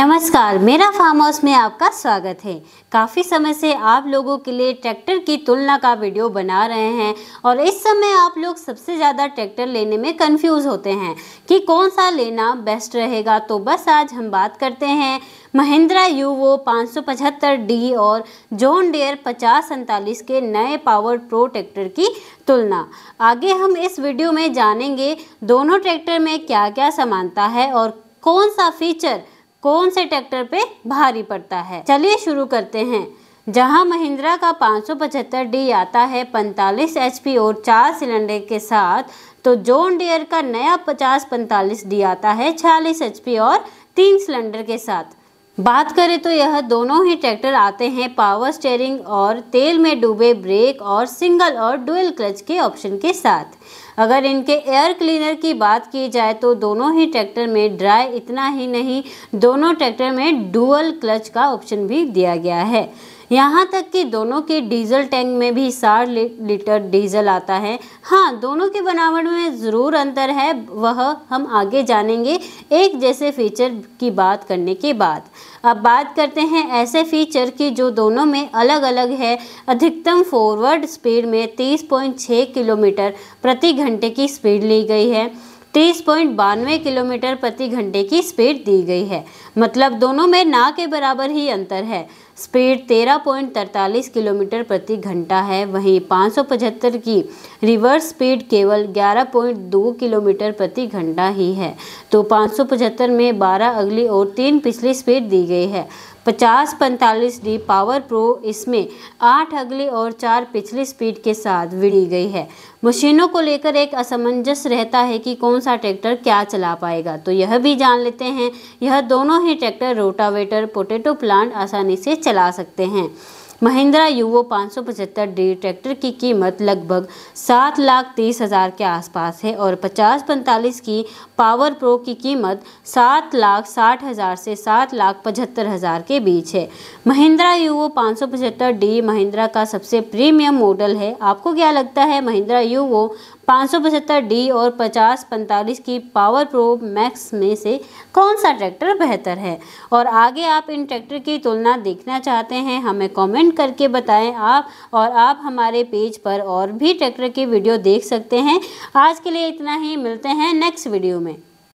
नमस्कार मेरा farm house में आपका स्वागत है काफ़ी समय से आप लोगों के लिए ट्रैक्टर की तुलना का वीडियो बना रहे हैं और इस समय आप लोग सबसे ज़्यादा ट्रैक्टर लेने में कंफ्यूज होते हैं कि कौन सा लेना बेस्ट रहेगा तो बस आज हम बात करते हैं महिंद्रा यू यूवो डी और जॉन डेयर पचास सैंतालीस के नए पावर प्रो ट्रैक्टर की तुलना आगे हम इस वीडियो में जानेंगे दोनों ट्रैक्टर में क्या क्या समानता है और कौन सा फीचर कौन से ट्रैक्टर पे भारी पड़ता है चलिए शुरू करते हैं जहां महिंद्रा का डी आता है 45 एचपी और चार सिलेंडर के साथ तो जोन डियर का नया 50 डी आता है 46 एचपी और तीन सिलेंडर के साथ बात करें तो यह दोनों ही ट्रैक्टर आते हैं पावर स्टेयरिंग और तेल में डूबे ब्रेक और सिंगल और डुअल क्लच के ऑप्शन के साथ अगर इनके एयर क्लीनर की बात की जाए तो दोनों ही ट्रैक्टर में ड्राई इतना ही नहीं दोनों ट्रैक्टर में डुअल क्लच का ऑप्शन भी दिया गया है यहाँ तक कि दोनों के डीजल टैंक में भी साठ लीटर डीजल आता है हाँ दोनों के बनावट में ज़रूर अंतर है वह हम आगे जानेंगे एक जैसे फीचर की बात करने के बाद अब बात करते हैं ऐसे फीचर की जो दोनों में अलग अलग है अधिकतम फॉरवर्ड स्पीड में 30.6 किलोमीटर प्रति घंटे की स्पीड ली गई है तीस पॉइंट बानवे किलोमीटर प्रति घंटे की स्पीड दी गई है मतलब दोनों में ना के बराबर ही अंतर है स्पीड तेरह पॉइंट तरतालीस किलोमीटर प्रति घंटा है वहीं पाँच सौ पचहत्तर की रिवर्स स्पीड केवल ग्यारह पॉइंट दो किलोमीटर प्रति घंटा ही है तो पाँच सौ पचहत्तर में बारह अगली और तीन पिछली स्पीड दी गई है पचास पैंतालीस डी पावर प्रो इसमें आठ अगले और चार पिछली स्पीड के साथ विड़ी गई है मशीनों को लेकर एक असमंजस रहता है कि कौन सा ट्रैक्टर क्या चला पाएगा तो यह भी जान लेते हैं यह दोनों ही ट्रैक्टर रोटावेटर पोटैटो प्लांट आसानी से चला सकते हैं महिंद्रा यूवो 575 डी ट्रैक्टर की कीमत लगभग सात लाख तीस हज़ार के आसपास है और पचास पैंतालीस की पावर प्रो की कीमत सात लाख साठ हज़ार से सात लाख पचहत्तर हज़ार के बीच है महिंद्रा यूवो 575 डी महिंद्रा का सबसे प्रीमियम मॉडल है आपको क्या लगता है महिंद्रा यूवो 575 डी और पचास पैंतालीस की पावर प्रो मैक्स में से कौन सा ट्रैक्टर बेहतर है और आगे आप इन ट्रैक्टर की तुलना देखना चाहते हैं हमें कॉमेंट कमेंट करके बताएं आप और आप हमारे पेज पर और भी ट्रैक्टर की वीडियो देख सकते हैं आज के लिए इतना ही मिलते हैं नेक्स्ट वीडियो में